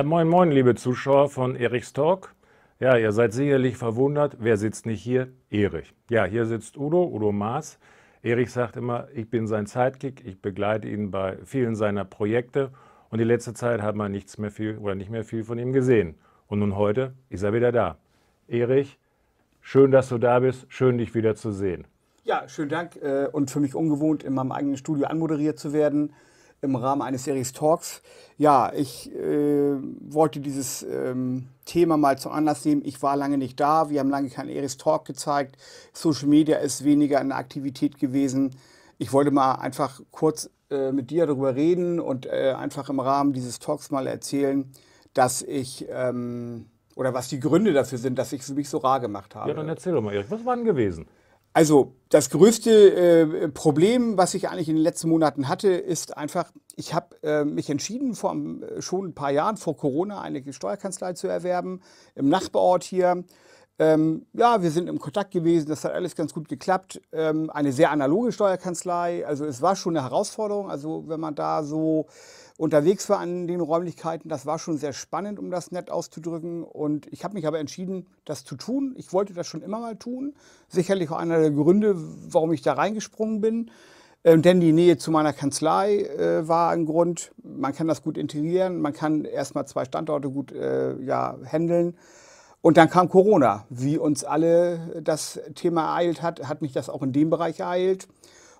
Ja, moin, moin, liebe Zuschauer von Erichs Talk. Ja, ihr seid sicherlich verwundert, wer sitzt nicht hier? Erich. Ja, hier sitzt Udo, Udo Maas. Erich sagt immer, ich bin sein Zeitkick, ich begleite ihn bei vielen seiner Projekte und die letzte Zeit hat man nichts mehr viel oder nicht mehr viel von ihm gesehen. Und nun heute ist er wieder da. Erich, schön, dass du da bist, schön dich wieder zu sehen. Ja, schönen Dank äh, und für mich ungewohnt, in meinem eigenen Studio anmoderiert zu werden im Rahmen eines Series Talks. Ja, ich äh, wollte dieses ähm, Thema mal zum Anlass nehmen. Ich war lange nicht da, wir haben lange keinen Series Talk gezeigt. Social Media ist weniger eine Aktivität gewesen. Ich wollte mal einfach kurz äh, mit dir darüber reden und äh, einfach im Rahmen dieses Talks mal erzählen, dass ich ähm, oder was die Gründe dafür sind, dass ich es mich so rar gemacht habe. Ja, dann erzähl doch mal, Erik, was war denn gewesen? Also das größte äh, Problem, was ich eigentlich in den letzten Monaten hatte, ist einfach, ich habe äh, mich entschieden, vor äh, schon ein paar Jahren vor Corona eine Steuerkanzlei zu erwerben im Nachbarort hier ähm, ja, wir sind im Kontakt gewesen, das hat alles ganz gut geklappt. Ähm, eine sehr analoge Steuerkanzlei, also es war schon eine Herausforderung. Also wenn man da so unterwegs war an den Räumlichkeiten, das war schon sehr spannend, um das nett auszudrücken. Und ich habe mich aber entschieden, das zu tun. Ich wollte das schon immer mal tun. Sicherlich auch einer der Gründe, warum ich da reingesprungen bin. Ähm, denn die Nähe zu meiner Kanzlei äh, war ein Grund. Man kann das gut integrieren, man kann erstmal zwei Standorte gut äh, ja, handeln. Und dann kam Corona. Wie uns alle das Thema ereilt hat, hat mich das auch in dem Bereich ereilt.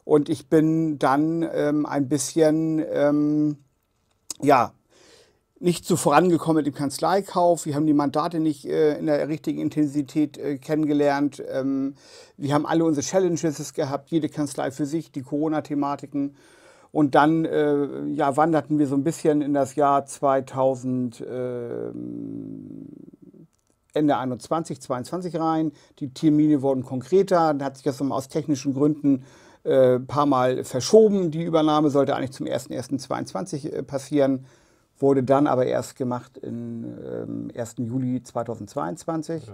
Und ich bin dann ähm, ein bisschen, ähm, ja, nicht so vorangekommen mit dem Kanzleikauf. Wir haben die Mandate nicht äh, in der richtigen Intensität äh, kennengelernt. Ähm, wir haben alle unsere Challenges gehabt, jede Kanzlei für sich, die Corona-Thematiken. Und dann äh, ja, wanderten wir so ein bisschen in das Jahr 2000. Ende 21, 22 rein. Die Termine wurden konkreter. Dann hat sich das aus technischen Gründen äh, ein paar Mal verschoben. Die Übernahme sollte eigentlich zum 01.01.22 äh, passieren, wurde dann aber erst gemacht im ähm, 1. Juli 2022. Ja.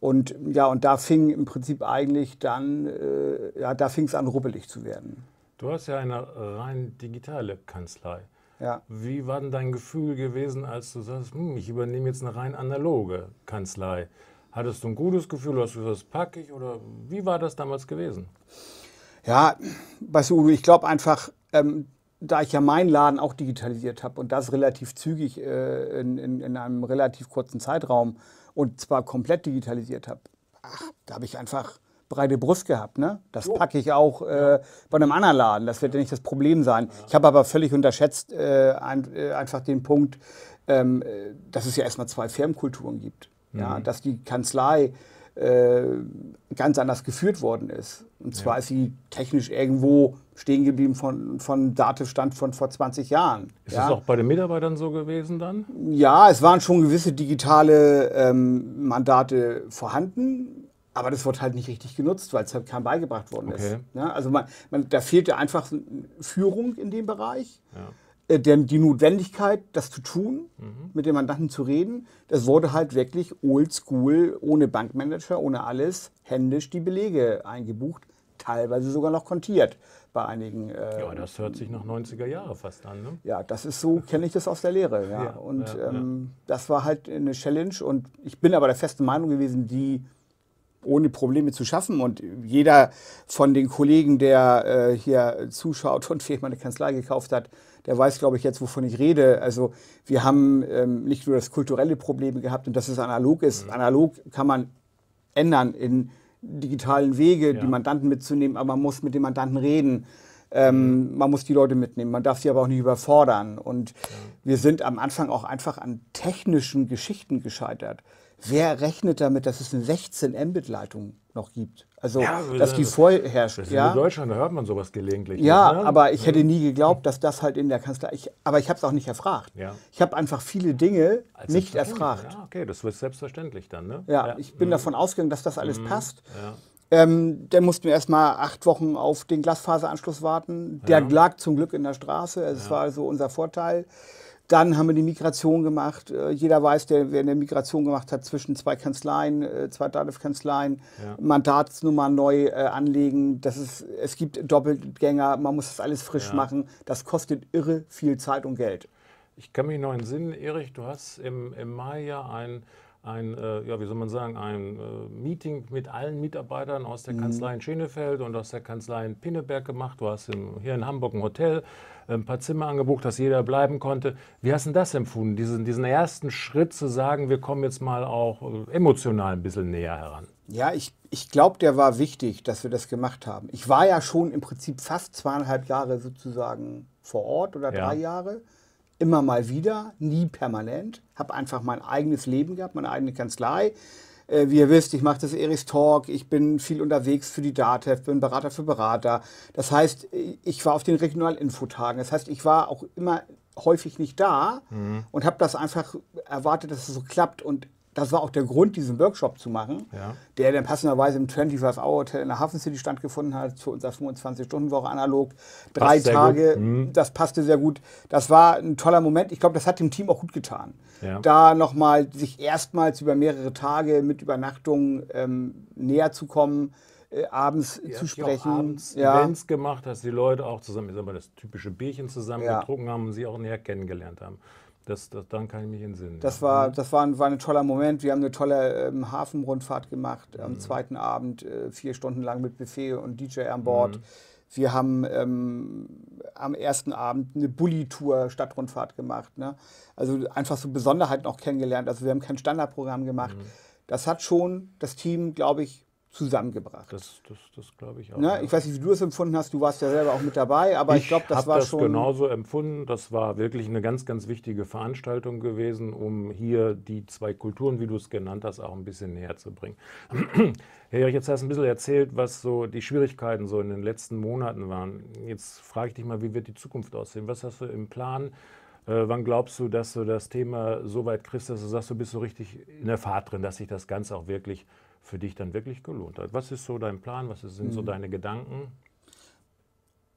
Und ja, und da fing im Prinzip eigentlich dann, äh, ja, da fing es an, ruppelig zu werden. Du hast ja eine rein digitale Kanzlei. Ja. Wie war denn dein Gefühl gewesen, als du sagst, hm, ich übernehme jetzt eine rein analoge Kanzlei? Hattest du ein gutes Gefühl, hast du das packe ich oder wie war das damals gewesen? Ja, weißt du, ich glaube einfach, ähm, da ich ja meinen Laden auch digitalisiert habe und das relativ zügig äh, in, in, in, einem relativ kurzen Zeitraum und zwar komplett digitalisiert habe, da habe ich einfach breite Brust gehabt. Ne? Das so. packe ich auch äh, bei einem anderen Laden. Das wird ja nicht das Problem sein. Ich habe aber völlig unterschätzt äh, ein, äh, einfach den Punkt, ähm, äh, dass es ja erstmal zwei Firmenkulturen gibt. Mhm. Ja, dass die Kanzlei äh, ganz anders geführt worden ist. Und zwar ja. ist sie technisch irgendwo stehen geblieben von, von Datenstand von vor 20 Jahren. Ist ja. das auch bei den Mitarbeitern so gewesen dann? Ja, es waren schon gewisse digitale ähm, Mandate vorhanden. Aber das wurde halt nicht richtig genutzt, weil es halt keinem beigebracht worden okay. ist. Ja, also man, man, da fehlte einfach Führung in dem Bereich. Ja. Äh, denn die Notwendigkeit, das zu tun, mhm. mit dem Mandanten zu reden, das wurde halt wirklich oldschool, ohne Bankmanager, ohne alles, händisch die Belege eingebucht, teilweise sogar noch kontiert bei einigen. Äh, ja, das hört sich nach 90er Jahre fast an. Ne? Ja, das ist so, kenne ich das aus der Lehre. Ja. ja und ähm, das war halt eine Challenge und ich bin aber der festen Meinung gewesen, die ohne Probleme zu schaffen. Und jeder von den Kollegen, der äh, hier zuschaut und vielleicht mal eine Kanzlei gekauft hat, der weiß, glaube ich, jetzt, wovon ich rede. Also wir haben ähm, nicht nur das kulturelle Problem gehabt und dass es analog ist. Mhm. Analog kann man ändern in digitalen Wege, ja. die Mandanten mitzunehmen, aber man muss mit den Mandanten reden. Ähm, mhm. Man muss die Leute mitnehmen, man darf sie aber auch nicht überfordern. Und mhm. wir sind am Anfang auch einfach an technischen Geschichten gescheitert wer rechnet damit, dass es eine 16 Mbit-Leitung noch gibt? Also, ja, dass die vorherrscht. ja? In Deutschland hört man sowas gelegentlich. Ja, ne? aber ich hätte mhm. nie geglaubt, dass das halt in der Kanzlei. Ich, aber ich habe es auch nicht erfragt. Ja. Ich habe einfach viele Dinge Als nicht erfragt. Ja, okay, das wird selbstverständlich dann. Ne? Ja, ich bin mhm. davon ausgegangen, dass das alles mhm. passt. Ähm, dann mussten wir erst mal acht Wochen auf den Glasfaseranschluss warten. Der lag zum Glück in der Straße. Es war also unser Vorteil. Dann haben wir die Migration gemacht. Äh, jeder weiß, der, wer eine Migration gemacht hat zwischen zwei Kanzleien, äh, zwei DATEV-Kanzleien, ja. Mandatsnummer neu äh, anlegen. Das ist, es gibt Doppelgänger, man muss das alles frisch ja. machen. Das kostet irre viel Zeit und Geld. Ich kann mich noch entsinnen, Erich, du hast im, im Mai ja ein ein, äh, ja, wie soll man sagen, ein äh, Meeting mit allen Mitarbeitern aus der mhm. Kanzlei in Schenefeld und aus der Kanzlei in Pinneberg gemacht. Du hast im, hier in Hamburg ein Hotel, äh, ein paar Zimmer angebucht, dass jeder bleiben konnte. Wie hast du das empfunden, diesen, diesen ersten Schritt zu sagen, wir kommen jetzt mal auch äh, emotional ein bisschen näher heran? Ja, ich, ich glaube, der war wichtig, dass wir das gemacht haben. Ich war ja schon im Prinzip fast zweieinhalb Jahre sozusagen vor Ort oder drei ja. Jahre immer mal wieder, nie permanent. Habe einfach mein eigenes Leben gehabt, meine eigene Kanzlei. Äh, wie ihr wisst, ich mache das Eris Talk, ich bin viel unterwegs für die DATEV, bin Berater für Berater. Das heißt, äh, ich war auf den Regionalinfotagen. Das heißt, ich war auch immer häufig nicht da mhm. und habe das einfach erwartet, dass es so klappt. Und das war auch der Grund, diesen Workshop zu machen, ja. der dann passenderweise im 25-Hour-Hotel in der Hafen City stattgefunden hat, zu unserer 25-Stunden-Woche analog. Drei Passt Tage, mhm. das passte sehr gut. Das war ein toller Moment. Ich glaube, das hat dem Team auch gut getan. Ja. Da nochmal sich erstmals über mehrere Tage mit Übernachtungen ähm, näher zu kommen, äh, abends ja, zu sprechen. Auch abends ja. Events gemacht, dass die Leute auch zusammen, ich sag mal, das typische Bierchen zusammen ja. getrunken haben und sie auch näher kennengelernt haben. Das, das, dann kann ich mich entsinnen. Das, ja. war, mhm. das war, ein, war ein toller Moment. Wir haben eine tolle ähm, Hafenrundfahrt gemacht mhm. am zweiten Abend, äh, vier Stunden lang mit Buffet und DJ an Bord. Mhm. Wir haben ähm, am ersten Abend eine Bulli-Tour Stadtrundfahrt gemacht. Ne? Also einfach so Besonderheiten auch kennengelernt. Also wir haben kein Standardprogramm gemacht. Mhm. Das hat schon das Team, glaube ich, zusammengebracht. Das, das, das glaube ich auch. Ne? Ich weiß nicht, wie du es empfunden hast, du warst ja selber auch mit dabei, aber ich, ich glaube, das war das schon. Ich habe das genauso empfunden. Das war wirklich eine ganz, ganz wichtige Veranstaltung gewesen, um hier die zwei Kulturen, wie du es genannt hast, auch ein bisschen näher zu bringen. Herr Erich, jetzt hast du ein bisschen erzählt, was so die Schwierigkeiten so in den letzten Monaten waren. Jetzt frage ich dich mal, wie wird die Zukunft aussehen? Was hast du im Plan? Äh, wann glaubst du, dass du das Thema so weit kriegst, dass du sagst, du bist so richtig in der Fahrt drin, dass sich das Ganze auch wirklich für dich dann wirklich gelohnt hat. Was ist so dein Plan? Was sind so mhm. deine Gedanken?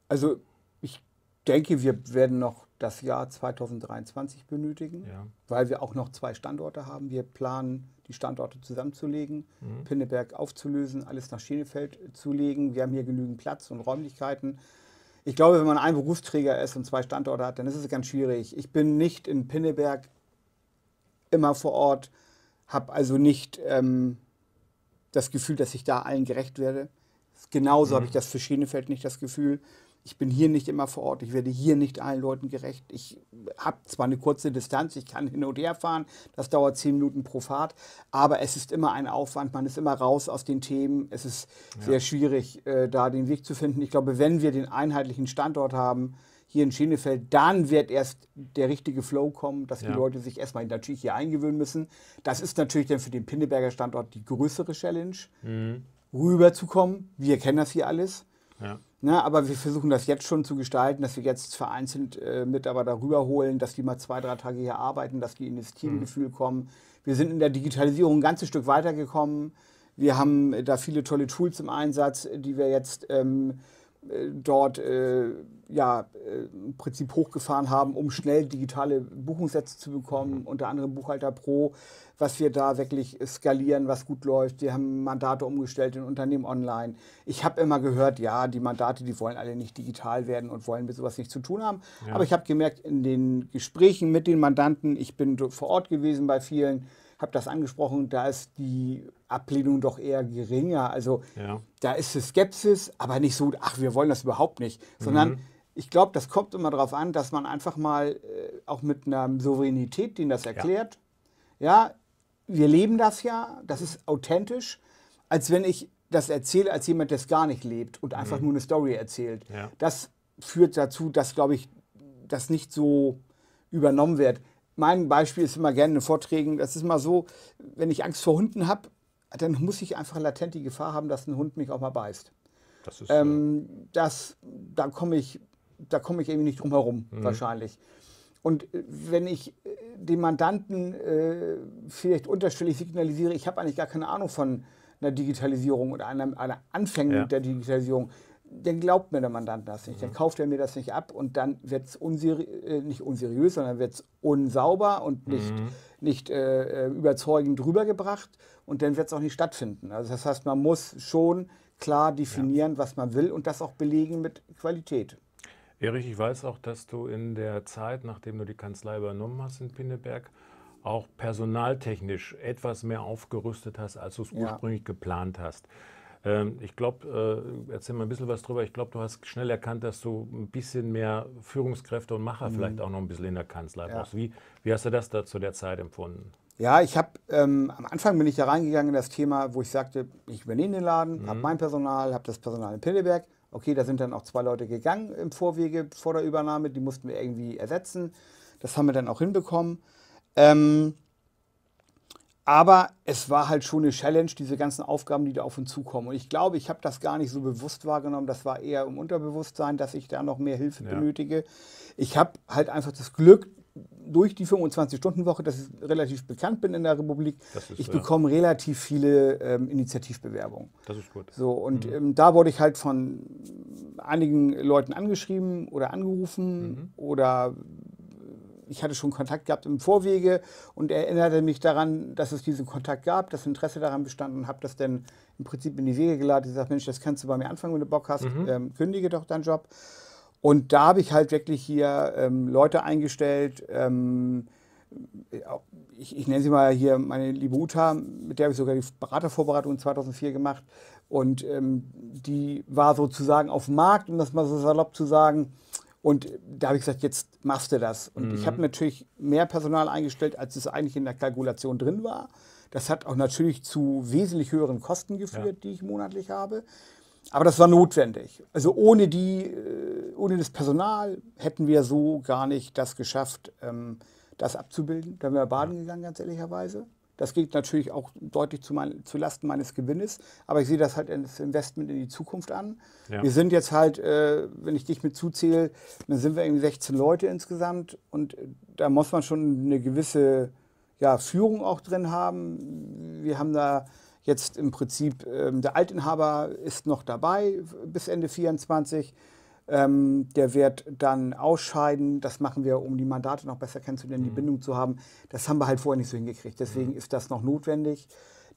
Also ich denke, wir werden noch das Jahr 2023 benötigen, ja. weil wir auch noch zwei Standorte haben. Wir planen, die Standorte zusammenzulegen, mhm. Pinneberg aufzulösen, alles nach Schenefeld zu legen. Wir haben hier genügend Platz und Räumlichkeiten. Ich glaube, wenn man ein Berufsträger ist und zwei Standorte hat, dann ist es ganz schwierig. Ich bin nicht in Pinneberg immer vor Ort, habe also nicht ähm, das Gefühl, dass ich da allen gerecht werde. Genauso mhm. habe ich das für Schenefeld nicht das Gefühl. Ich bin hier nicht immer vor Ort, ich werde hier nicht allen Leuten gerecht. Ich habe zwar eine kurze Distanz, ich kann hin und her fahren, das dauert zehn Minuten pro Fahrt, aber es ist immer ein Aufwand, man ist immer raus aus den Themen. Es ist ja. sehr schwierig, äh, da den Weg zu finden. Ich glaube, wenn wir den einheitlichen Standort haben, hier in Schenefeld, dann wird erst der richtige Flow kommen, dass die Leute sich erstmal natürlich hier eingewöhnen müssen. Das ist natürlich dann für den Pinneberger Standort die größere Challenge, mhm. rüberzukommen. Wir kennen das hier alles. Ja. Na, aber wir versuchen das jetzt schon zu gestalten, dass wir jetzt vereinzelt äh, Mitarbeiter rüberholen, dass die mal zwei, drei Tage hier arbeiten, dass die in das mhm. Teamgefühl mhm. kommen. Wir sind in der Digitalisierung ein ganzes Stück weitergekommen. Wir haben äh, da viele tolle Tools im Einsatz, die wir jetzt ähm, äh, dort äh, ja, äh, im Prinzip hochgefahren haben, um schnell digitale Buchungssätze zu bekommen, mhm. unter anderem Buchhalter Pro, was wir da wirklich skalieren, was gut läuft. Die haben Mandate umgestellt in Unternehmen online. Ich habe immer gehört, ja, die Mandate, die wollen alle nicht digital werden und wollen mit sowas nichts zu tun haben. Ja. Aber ich habe gemerkt, in den Gesprächen mit den Mandanten, ich bin vor Ort gewesen bei vielen, habe das angesprochen, da ist die Ablehnung doch eher geringer. Also ja. da ist die Skepsis, aber nicht so, ach, wir wollen das überhaupt nicht, sondern mhm. ich glaube, das kommt immer darauf an, dass man einfach mal äh, auch mit einer Souveränität denen das erklärt. Ja. ja, wir leben das ja, das ist authentisch, als wenn ich das erzähle, als jemand, der es gar nicht lebt und einfach mhm. nur eine Story erzählt. Ja. Das führt dazu, dass, glaube ich, das nicht so übernommen wird mein Beispiel ist immer gerne in Vorträgen, das ist mal so, wenn ich Angst vor Hunden habe, dann muss ich einfach latent die Gefahr haben, dass ein Hund mich auch mal beißt. Das ist, ähm, äh, das, da komme ich, da ich irgendwie nicht drum herum, mhm. wahrscheinlich. Und äh, wenn ich äh, dem Mandanten äh, vielleicht unterschwellig signalisiere, ich habe eigentlich gar keine Ahnung von einer Digitalisierung oder einer, einer Anfängen ja. der Digitalisierung, dann glaubt mir der Mandant das nicht, dann mhm. kauft er mir das nicht ab und dann wird es unseri äh, nicht unseriös, sondern wird es unsauber und nicht, mhm. nicht äh, äh überzeugend rübergebracht und dann wird es auch nicht stattfinden. Also das heißt, man muss schon klar definieren, ja. was man will und das auch belegen mit Qualität. Erich, ich weiß auch, dass du in der Zeit, nachdem du die Kanzlei übernommen hast in Pinneberg, auch personaltechnisch etwas mehr aufgerüstet hast, als du es ursprünglich geplant hast. Ähm, ich glaube, äh, erzähl mal ein bisschen was drüber. Ich glaube, du hast schnell erkannt, dass du ein bisschen mehr Führungskräfte und Macher mhm. vielleicht auch noch ein bisschen in der Kanzlei ja. brauchst. Wie, wie hast du das da zu der Zeit empfunden? Ja, ich habe ähm, am Anfang bin ich da reingegangen in das Thema, wo ich sagte, ich übernehme den Laden, mhm. habe mein Personal, habe das Personal in Pilleberg. Okay, da sind dann auch zwei Leute gegangen im Vorwege vor der Übernahme, die mussten wir irgendwie ersetzen. Das haben wir dann auch hinbekommen. Ähm, aber es war halt schon eine Challenge, diese ganzen Aufgaben, die da auf uns zukommen. Und ich glaube, ich habe das gar nicht so bewusst wahrgenommen. Das war eher im Unterbewusstsein, dass ich da noch mehr Hilfe ja. benötige. Ich habe halt einfach das Glück, durch die 25-Stunden-Woche, dass ich relativ bekannt bin in der Republik, ist, ich bekomme relativ viele ähm, Initiativbewerbungen. Das ist gut. So, und mhm. ähm, da wurde ich halt von einigen Leuten angeschrieben oder angerufen mhm. oder ich hatte schon Kontakt gehabt im Vorwege und erinnerte mich daran, dass es diesen Kontakt gab, das Interesse daran bestand und habe das dann im Prinzip in die Wege geladen. Ich sagte, Mensch, das kannst du bei mir anfangen, wenn du Bock hast, mhm. ähm, kündige doch deinen Job. Und da habe ich halt wirklich hier ähm, Leute eingestellt. Ähm, ich, ich, nenne sie mal hier meine liebe Uta, mit der habe ich sogar die Beratervorbereitung 2004 gemacht. Und ähm, die war sozusagen auf dem Markt, um das mal so salopp zu sagen und da habe ich gesagt, jetzt machst du das. Und mhm. ich habe mhm. natürlich mehr Personal eingestellt, als es eigentlich in der Kalkulation drin war. Das hat auch natürlich zu wesentlich höheren Kosten geführt, ja. die ich monatlich habe. Aber das war notwendig. Also ohne, die, äh, ohne das Personal hätten wir so gar nicht das geschafft, ähm, das abzubilden. Da wären wir baden gegangen, ganz ehrlicherweise. Das geht natürlich auch deutlich zu, mein, zu Lasten meines Gewinnes, aber ich sehe das halt als Investment in die Zukunft an. Ja. Wir sind jetzt halt, äh, wenn ich dich mit zuzähle, dann sind wir irgendwie 16 Leute insgesamt und äh, da muss man schon eine gewisse ja, Führung auch drin haben. Wir haben da jetzt im Prinzip, äh, der Altinhaber ist noch dabei bis Ende 2024. Ähm, der wird dann ausscheiden. Das machen wir, um die Mandate noch besser kennenzulernen, mhm. die Bindung zu haben. Das haben wir halt vorher nicht so hingekriegt. Deswegen mhm. ist das noch notwendig.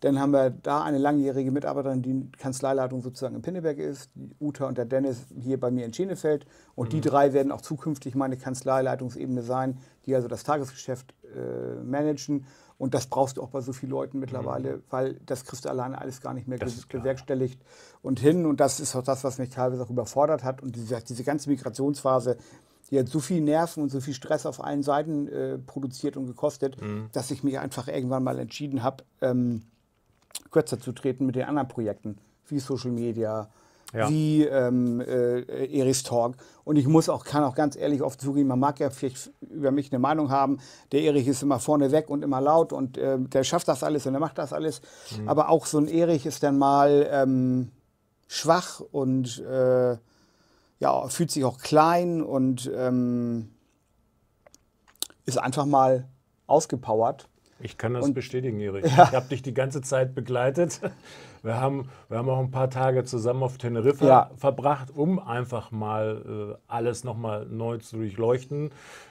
Dann haben wir da eine langjährige Mitarbeiterin, die Kanzleileitung sozusagen in Pinneberg ist, Uta und der Dennis hier bei mir in Schenefeld. Und mhm. die drei werden auch zukünftig meine Kanzleileitungsebene sein, die also das Tagesgeschäft äh, managen. Und das brauchst du auch bei so vielen Leuten mittlerweile, mhm. weil das kriegst du alleine alles gar nicht mehr bewerkstelligt und hin. Und das ist auch das, was mich teilweise auch überfordert hat. Und diese, diese ganze Migrationsphase, die hat so viel Nerven und so viel Stress auf allen Seiten äh, produziert und gekostet, mhm. dass ich mich einfach irgendwann mal entschieden habe, ähm, kürzer zu treten mit den anderen Projekten, wie Social Media, ja. wie ähm, äh, Eris Talk. Und ich muss auch, kann auch ganz ehrlich oft zugeben, man mag ja vielleicht über mich eine Meinung haben, der Erich ist immer vorne weg und immer laut und äh, der schafft das alles und der macht das alles. Mhm. Aber auch so ein Erich ist dann mal ähm, schwach und äh, ja, fühlt sich auch klein und ähm, ist einfach mal ausgepowert. Ich kann das und, bestätigen, Erik. Ja. Ich habe dich die ganze Zeit begleitet. Wir haben, wir haben auch ein paar Tage zusammen auf Teneriffa ja. verbracht, um einfach mal äh, alles nochmal neu zu durchleuchten.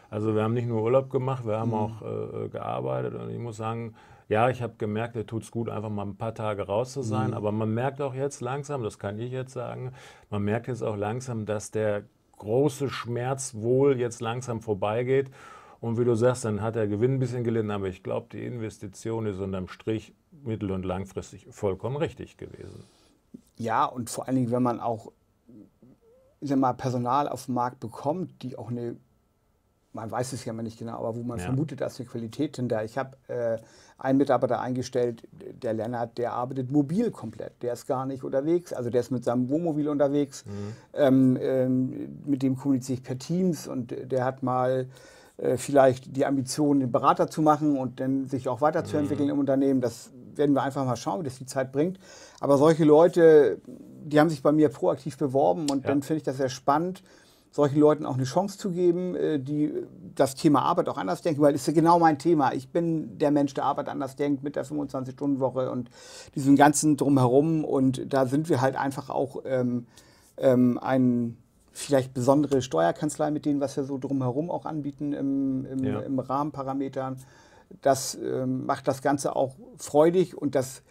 Also wir haben nicht nur Urlaub gemacht, wir haben mhm. auch äh, äh gearbeitet und ich muss sagen, ja, ich habe gemerkt, er tut es gut, einfach mal ein paar Tage raus zu sein. Mhm. Aber man merkt auch jetzt langsam, das kann ich jetzt sagen, man merkt jetzt auch langsam, dass der große Schmerz wohl jetzt langsam vorbeigeht und wie du sagst, dann hat der Gewinn ein bisschen gelitten, aber ich glaube, die Investition ist unterm Strich mittel- und langfristig vollkommen richtig gewesen. Ja, und vor allen Dingen, wenn man auch sag mal, Personal auf dem Markt bekommt, die auch eine, man weiß es ja mal nicht genau, aber wo man ja. vermutet, dass eine Qualität hinter. Ich habe äh, einen Mitarbeiter eingestellt, der Lennart, der arbeitet mobil komplett. Der ist gar nicht unterwegs, also der ist mit seinem Wohnmobil unterwegs. Mhm. Ähm, ähm, mit dem kommuniziere ich per Teams und der hat mal äh, vielleicht die Ambition, den Berater zu machen und dann sich auch weiterzuentwickeln mhm. im Unternehmen. Das werden wir einfach mal schauen, wie das die Zeit bringt. Aber solche Leute, die haben sich bei mir proaktiv beworben und ja. dann finde ich das sehr spannend, solchen Leuten auch eine Chance zu geben, äh, die das Thema Arbeit auch anders denken, weil das ist ja genau mein Thema. Ich bin der Mensch, der Arbeit anders denkt mit der 25-Stunden-Woche und diesem ganzen Drumherum. Und da sind wir halt einfach auch ähm, ähm, ein vielleicht besondere Steuerkanzleien mit denen, was wir so drumherum auch anbieten im, im, ja. im Rahmenparametern. Das ähm, macht das Ganze auch freudig und das,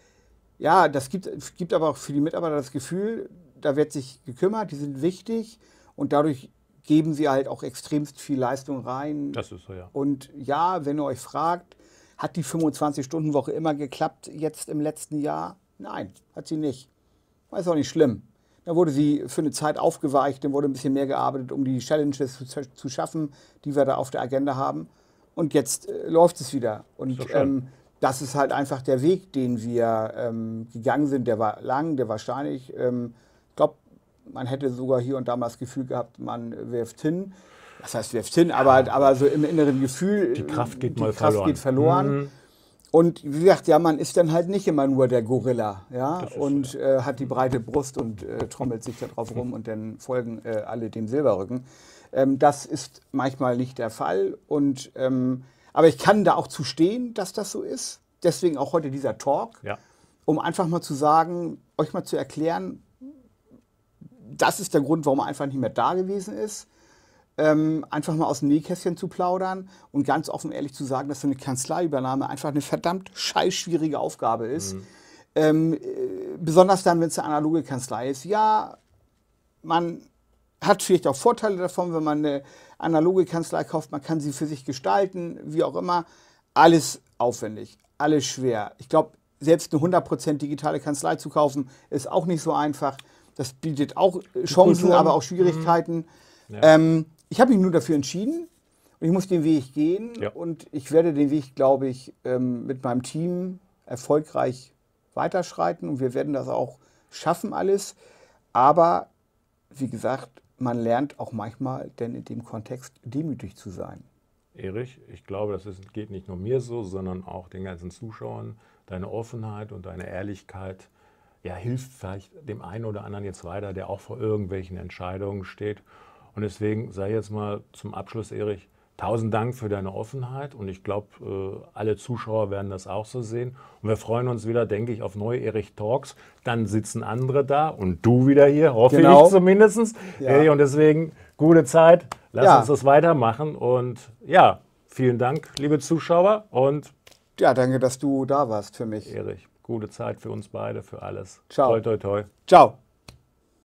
ja, das gibt, gibt aber auch für die Mitarbeiter das Gefühl, da wird sich gekümmert, die sind wichtig und dadurch geben sie halt auch extremst viel Leistung rein. Das ist so, ja. Und ja, wenn ihr euch fragt, hat die 25-Stunden-Woche immer geklappt jetzt im letzten Jahr? Nein, hat sie nicht. Ist auch nicht schlimm. Da wurde sie für eine Zeit aufgeweicht, dann wurde ein bisschen mehr gearbeitet, um die Challenges zu, zu schaffen, die wir da auf der Agenda haben. Und jetzt äh, läuft es wieder. Und so ähm, das ist halt einfach der Weg, den wir ähm, gegangen sind. Der war lang, der war steinig. Ähm, ich glaube, man hätte sogar hier und da mal das Gefühl gehabt, man wirft hin. Das heißt, wirft hin, aber, aber so im inneren Gefühl. Die Kraft geht äh, die mal Kraft verloren. Geht verloren. Mhm. Und wie gesagt, ja, man ist dann halt nicht immer nur der Gorilla, ja, und äh, hat die breite Brust und äh, trommelt sich da drauf rum und dann folgen äh, alle dem Silberrücken. Ähm, das ist manchmal nicht der Fall. Und, ähm, aber ich kann da auch zustehen, dass das so ist. Deswegen auch heute dieser Talk, ja. um einfach mal zu sagen, euch mal zu erklären, das ist der Grund, warum er einfach nicht mehr da gewesen ist ähm, einfach mal aus dem Nähkästchen zu plaudern und ganz offen ehrlich zu sagen, dass so eine Kanzleiübernahme einfach eine verdammt scheiß schwierige Aufgabe ist. Mhm. Ähm, äh, besonders dann, wenn es eine analoge Kanzlei ist. Ja, man hat vielleicht auch Vorteile davon, wenn man eine analoge Kanzlei kauft. Man kann sie für sich gestalten, wie auch immer. Alles aufwendig, alles schwer. Ich glaube, selbst eine 100% digitale Kanzlei zu kaufen, ist auch nicht so einfach. Das bietet auch äh, Chancen, aber auch mhm. Schwierigkeiten. Mhm. Ja. Ähm, ich habe mich nur dafür entschieden und ich muss den Weg gehen ja. und ich werde den Weg, glaube ich, ähm, mit meinem Team erfolgreich weiterschreiten und wir werden das auch schaffen alles. Aber wie gesagt, man lernt auch manchmal denn in dem Kontext demütig zu sein. Erich, ich glaube, das ist, geht nicht nur mir so, sondern auch den ganzen Zuschauern. Deine Offenheit und deine Ehrlichkeit ja, hilft vielleicht dem einen oder anderen jetzt weiter, der auch vor irgendwelchen Entscheidungen steht und deswegen sei jetzt mal zum Abschluss, Erich, tausend Dank für deine Offenheit und ich glaube, äh, alle Zuschauer werden das auch so sehen. Und wir freuen uns wieder, denke ich, auf neue Erich Talks. Dann sitzen andere da und du wieder hier, hoffe genau. ich zumindest. Ja. Und deswegen gute Zeit, lass ja. uns das weitermachen und ja, vielen Dank, liebe Zuschauer und ja, danke, dass du da warst für mich. Erich, gute Zeit für uns beide, für alles. Ciao. Toi, toi, toi. Ciao.